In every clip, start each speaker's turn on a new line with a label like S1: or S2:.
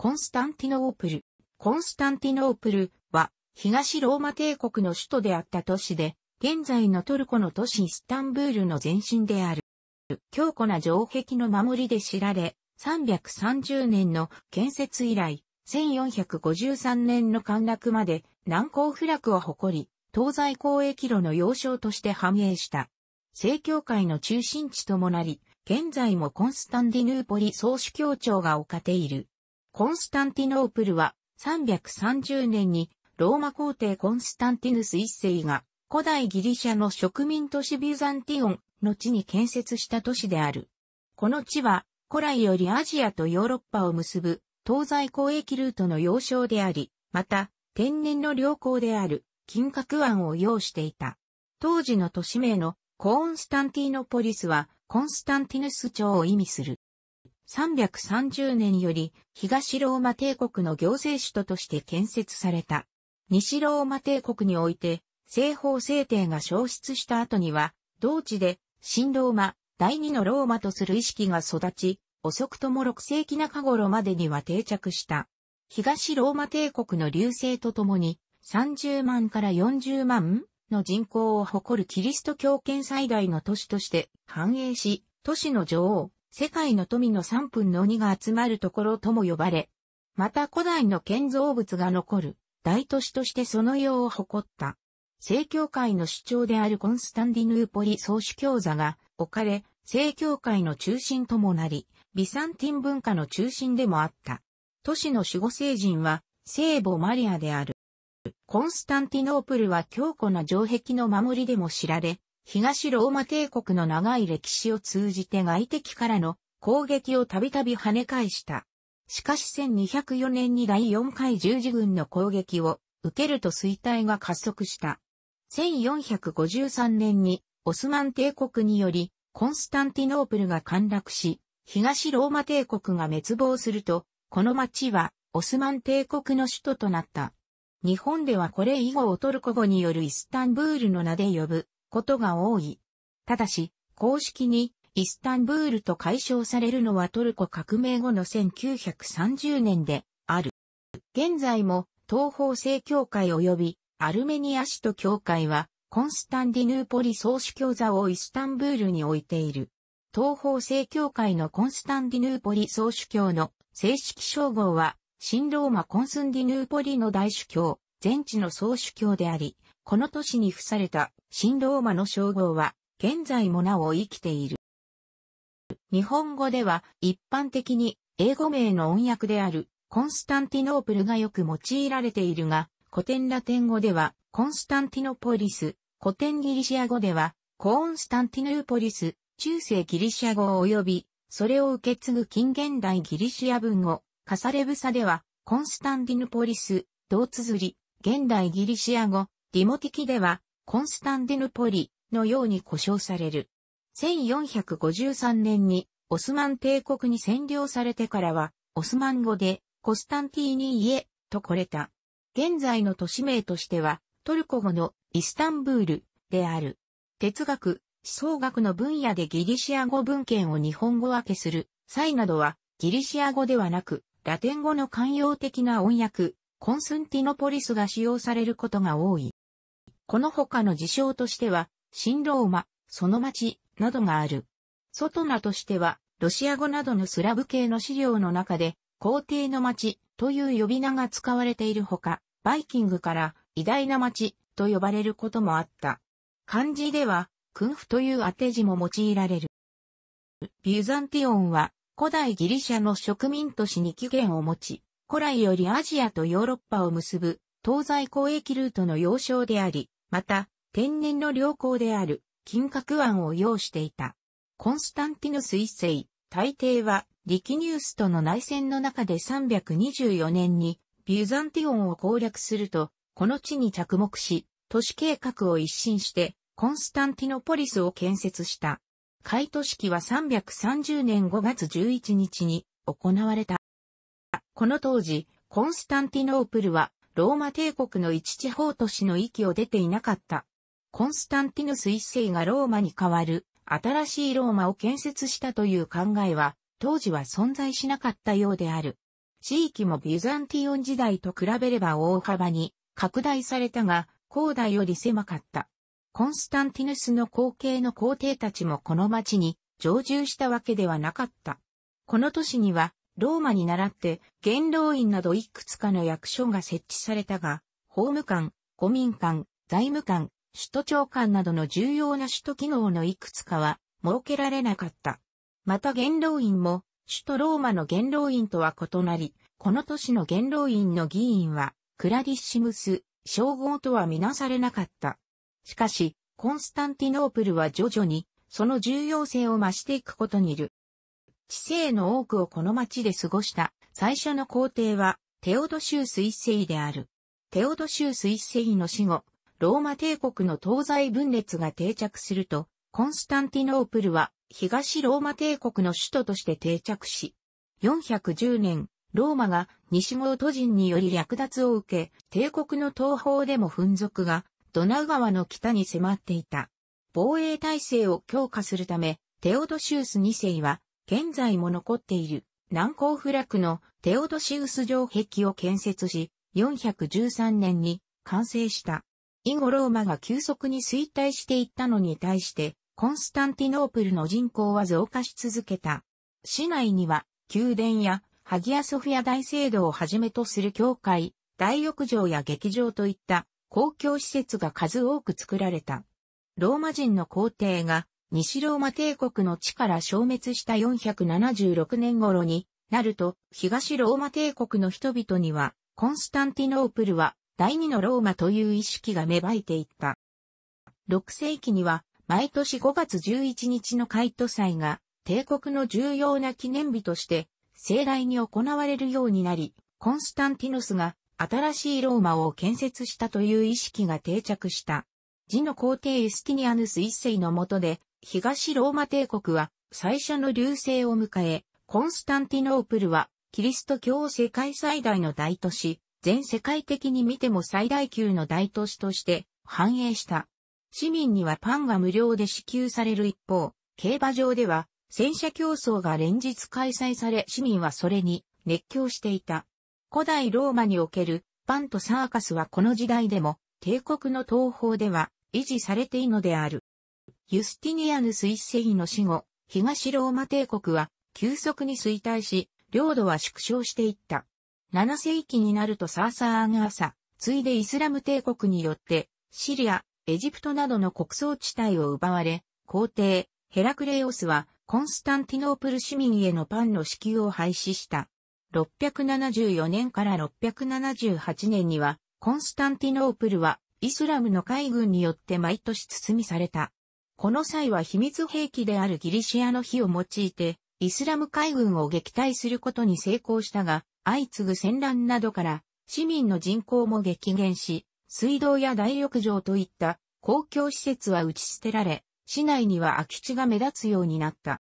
S1: コンスタンティノープル。コンスタンティノープルは東ローマ帝国の首都であった都市で、現在のトルコの都市イスタンブールの前身である。強固な城壁の守りで知られ、330年の建設以来、1453年の陥落まで難攻不落を誇り、東西交易路の要衝として繁栄した。正教会の中心地ともなり、現在もコンスタンディヌーポリ総主教庁が置かれている。コンスタンティノープルは330年にローマ皇帝コンスタンティヌス一世が古代ギリシャの植民都市ビュザンティオンの地に建設した都市である。この地は古来よりアジアとヨーロッパを結ぶ東西交易ルートの要衝であり、また天然の良港である金閣湾を要していた。当時の都市名のコーンスタンティノポリスはコンスタンティヌス町を意味する。330年より東ローマ帝国の行政首都として建設された。西ローマ帝国において、西方聖帝が消失した後には、同地で、新ローマ、第二のローマとする意識が育ち、遅くとも6世紀中頃までには定着した。東ローマ帝国の流星とともに、30万から40万の人口を誇るキリスト教圏最大の都市として繁栄し、都市の女王、世界の富の3分の鬼が集まるところとも呼ばれ、また古代の建造物が残る大都市としてその世を誇った。正教会の主張であるコンスタンディヌーポリ総主教座が置かれ、正教会の中心ともなり、ビサンティン文化の中心でもあった。都市の守護聖人は聖母マリアである。コンスタンティノープルは強固な城壁の守りでも知られ、東ローマ帝国の長い歴史を通じて外敵からの攻撃をたびたび跳ね返した。しかし1204年に第4回十字軍の攻撃を受けると衰退が加速した。1453年にオスマン帝国によりコンスタンティノープルが陥落し、東ローマ帝国が滅亡すると、この町はオスマン帝国の首都となった。日本ではこれ以後をトルコ語によるイスタンブールの名で呼ぶことが多い。ただし、公式にイスタンブールと解消されるのはトルコ革命後の1930年である。現在も東方正教会及びアルメニア市と教会はコンスタンディヌーポリ総主教座をイスタンブールに置いている。東方正教会のコンスタンディヌーポリ総主教の正式称号は、新ローマコンスンディヌーポリの大主教、全地の総主教であり、この年に付された新ローマの称号は、現在もなお生きている。日本語では一般的に英語名の音訳であるコンスタンティノープルがよく用いられているが、古典ラテン語ではコンスタンティノポリス、古典ギリシア語ではコーンスタンティヌーポリス、中世ギリシア語及び、それを受け継ぐ近現代ギリシア文語、カサレブサではコンスタンティヌポリス、同綴り、現代ギリシア語、ディモティキでは、コンスタンディヌポリのように呼称される。1453年にオスマン帝国に占領されてからは、オスマン語でコスタンティーニーとこれた。現在の都市名としては、トルコ語のイスタンブールである。哲学、思想学の分野でギリシア語文献を日本語分けする際などは、ギリシア語ではなく、ラテン語の慣用的な音訳、コンスンティノポリスが使用されることが多い。この他の事象としては、新ローマ、その町、などがある。ソトナとしては、ロシア語などのスラブ系の資料の中で、皇帝の町という呼び名が使われているほか、バイキングから偉大な町と呼ばれることもあった。漢字では、君府という当て字も用いられる。ビュザンティオンは古代ギリシャの植民都市に起源を持ち、古来よりアジアとヨーロッパを結ぶ東西交易ルートの要衝であり、また、天然の良好である金閣湾を要していた。コンスタンティヌス一世、大帝は、リキニウスとの内戦の中で324年に、ビュザンティオンを攻略すると、この地に着目し、都市計画を一新して、コンスタンティノポリスを建設した。開都式は330年5月11日に行われた。この当時、コンスタンティノープルはローマ帝国の一地方都市の域を出ていなかった。コンスタンティヌス一世がローマに代わる新しいローマを建設したという考えは当時は存在しなかったようである。地域もビザンティオン時代と比べれば大幅に拡大されたが、広大より狭かった。コンスタンティヌスの後継の皇帝たちもこの町に常住したわけではなかった。この都市にはローマに倣って、元老院などいくつかの役所が設置されたが、法務官、公民官、財務官、首都長官などの重要な首都機能のいくつかは設けられなかった。また元老院も、首都ローマの元老院とは異なり、この都市の元老院の議員は、クラディッシムス、称号とはみなされなかった。しかし、コンスタンティノープルは徐々に、その重要性を増していくことにいる。知性の多くをこの町で過ごした最初の皇帝はテオドシウス一世である。テオドシウス一世の死後、ローマ帝国の東西分裂が定着すると、コンスタンティノープルは東ローマ帝国の首都として定着し、410年、ローマが西ゴート人により略奪を受け、帝国の東方でも紛族がドナウ川の北に迫っていた。防衛体制を強化するため、テオドシウス二世は現在も残っている南高フラクのテオドシウス城壁を建設し、413年に完成した。以後ローマが急速に衰退していったのに対して、コンスタンティノープルの人口は増加し続けた。市内には、宮殿や、ハギアソフィア大聖堂をはじめとする教会、大浴場や劇場といった公共施設が数多く作られた。ローマ人の皇帝が西ローマ帝国の地から消滅した476年頃になると、東ローマ帝国の人々には、コンスタンティノープルは第二のローマという意識が芽生えていった。6世紀には、毎年5月11日のカイト祭が、帝国の重要な記念日として、盛大に行われるようになり、コンスタンティノスが新しいローマを建設したという意識が定着した。次の皇帝エスティニアヌス一世の下で、東ローマ帝国は最初の隆盛を迎え、コンスタンティノープルはキリスト教世界最大の大都市、全世界的に見ても最大級の大都市として繁栄した。市民にはパンが無料で支給される一方、競馬場では戦車競争が連日開催され市民はそれに熱狂していた。古代ローマにおけるパンとサーカスはこの時代でも帝国の東方では維持されているのである。ユスティニアヌス一世の死後、東ローマ帝国は急速に衰退し、領土は縮小していった。7世紀になるとサーサーアンアーサ、ついでイスラム帝国によって、シリア、エジプトなどの国葬地帯を奪われ、皇帝、ヘラクレオスは、コンスタンティノープル市民へのパンの支給を廃止した。674年から678年には、コンスタンティノープルは、イスラムの海軍によって毎年包みされた。この際は秘密兵器であるギリシアの火を用いて、イスラム海軍を撃退することに成功したが、相次ぐ戦乱などから、市民の人口も激減し、水道や大浴場といった公共施設は打ち捨てられ、市内には空き地が目立つようになった。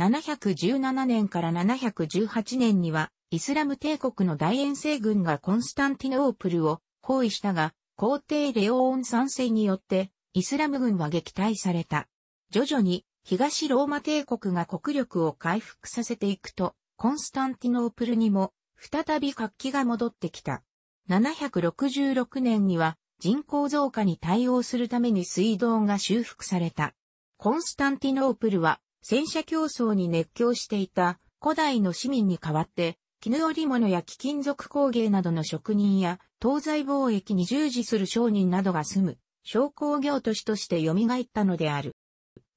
S1: 717年から718年には、イスラム帝国の大遠征軍がコンスタンティノープルを包囲したが、皇帝レオーン3世によってイスラム軍は撃退された。徐々に東ローマ帝国が国力を回復させていくと、コンスタンティノープルにも再び活気が戻ってきた。766年には人口増加に対応するために水道が修復された。コンスタンティノープルは戦車競争に熱狂していた古代の市民に代わって絹織物や貴金属工芸などの職人や東西貿易に従事する商人などが住む商工業都市として蘇ったのである。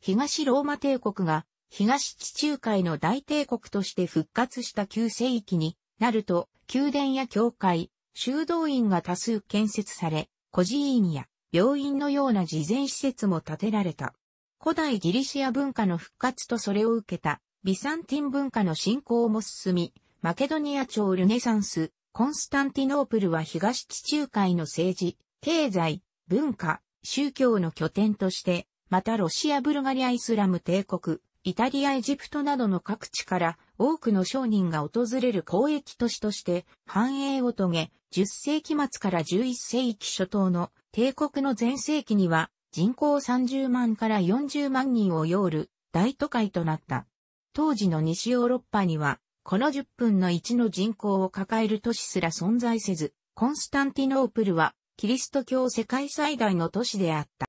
S1: 東ローマ帝国が東地中海の大帝国として復活した旧世紀になると、宮殿や教会、修道院が多数建設され、孤児院や病院のような事前施設も建てられた。古代ギリシア文化の復活とそれを受けたビサンティン文化の振興も進み、マケドニア朝ルネサンス、コンスタンティノープルは東地中海の政治、経済、文化、宗教の拠点として、またロシア・ブルガリア・イスラム帝国、イタリア・エジプトなどの各地から多くの商人が訪れる交易都市として繁栄を遂げ、10世紀末から11世紀初頭の帝国の全盛期には人口30万から40万人を擁る大都会となった。当時の西ヨーロッパには、この10分の1の人口を抱える都市すら存在せず、コンスタンティノープルはキリスト教世界最大の都市であった。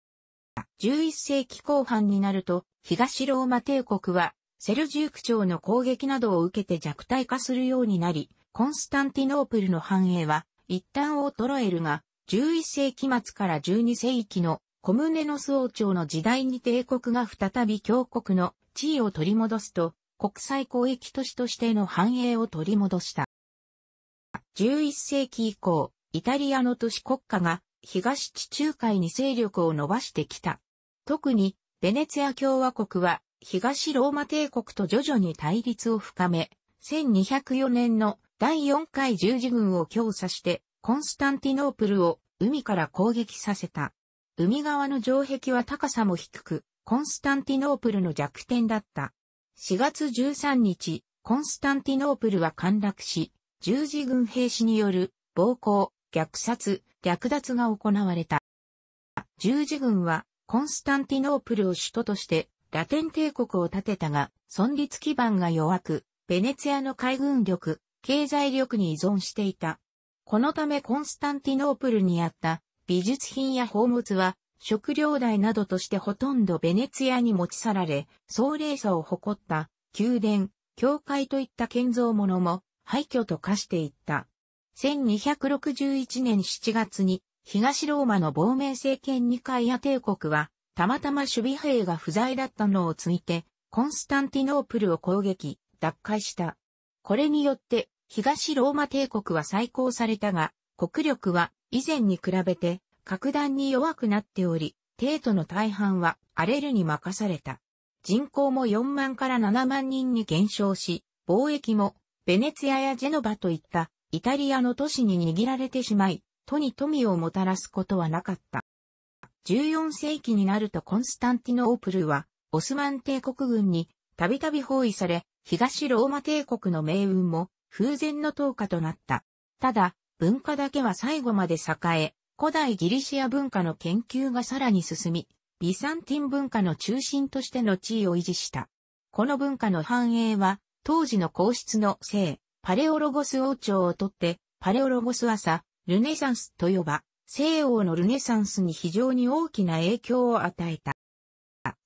S1: 11世紀後半になると、東ローマ帝国は、セルジューク朝の攻撃などを受けて弱体化するようになり、コンスタンティノープルの繁栄は、一旦衰えるが、11世紀末から12世紀のコムネノス王朝の時代に帝国が再び強国の地位を取り戻すと、国際交易都市としての繁栄を取り戻した。11世紀以降、イタリアの都市国家が東地中海に勢力を伸ばしてきた。特に、ベネツィア共和国は東ローマ帝国と徐々に対立を深め、1204年の第4回十字軍を強さして、コンスタンティノープルを海から攻撃させた。海側の城壁は高さも低く、コンスタンティノープルの弱点だった。4月13日、コンスタンティノープルは陥落し、十字軍兵士による暴行、虐殺、略奪が行われた。十字軍はコンスタンティノープルを首都としてラテン帝国を建てたが、存立基盤が弱く、ベネツィアの海軍力、経済力に依存していた。このためコンスタンティノープルにあった美術品や宝物は食料代などとしてほとんどベネツィアに持ち去られ、壮麗さを誇った宮殿、教会といった建造物も廃墟と化していった。1261年7月に東ローマの亡命政権ニカイア帝国は、たまたま守備兵が不在だったのをついて、コンスタンティノープルを攻撃、奪回した。これによって、東ローマ帝国は再興されたが、国力は以前に比べて格段に弱くなっており、帝都の大半はアレルに任された。人口も4万から7万人に減少し、貿易もベネツィアやジェノバといったイタリアの都市に握られてしまい、都に富をもたらすことはなかった。14世紀になるとコンスタンティノープルは、オスマン帝国軍にたびたび包囲され、東ローマ帝国の命運も風前の投下となった。ただ、文化だけは最後まで栄え、古代ギリシア文化の研究がさらに進み、ビサンティン文化の中心としての地位を維持した。この文化の繁栄は、当時の皇室の性、パレオロゴス王朝をとって、パレオロゴス朝、ルネサンスと呼ば、西欧のルネサンスに非常に大きな影響を与えた。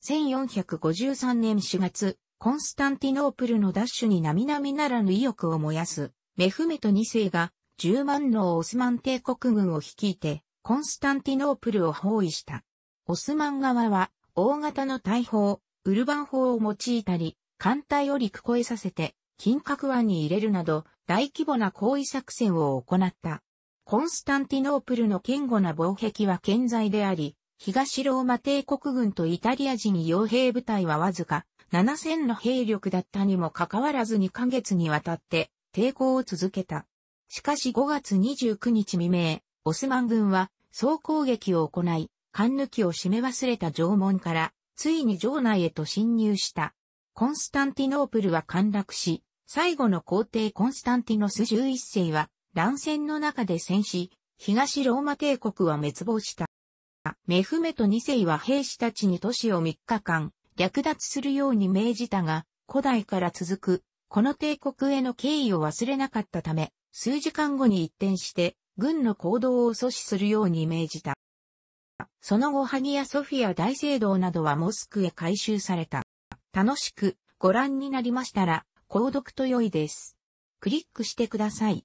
S1: 1453年4月、コンスタンティノープルのダッシュに並々ならぬ意欲を燃やす、メフメト2世が10万のオスマン帝国軍を率いて、コンスタンティノープルを包囲した。オスマン側は、大型の大砲、ウルバン砲を用いたり、艦隊を陸越えさせて、金閣湾に入れるなど大規模な行為作戦を行った。コンスタンティノープルの堅固な防壁は健在であり、東ローマ帝国軍とイタリア人傭兵部隊はわずか7000の兵力だったにもかかわらず2ヶ月にわたって抵抗を続けた。しかし5月29日未明、オスマン軍は総攻撃を行い、缶抜きを締め忘れた城門から、ついに城内へと侵入した。コンスタンティノープルは陥落し、最後の皇帝コンスタンティノス11世は乱戦の中で戦死、東ローマ帝国は滅亡した。メフメト2世は兵士たちに都市を3日間略奪するように命じたが、古代から続く、この帝国への敬意を忘れなかったため、数時間後に一転して、軍の行動を阻止するように命じた。その後ハギやソフィア大聖堂などはモスクへ改修された。楽しくご覧になりましたら、購読と良いです。クリックしてください。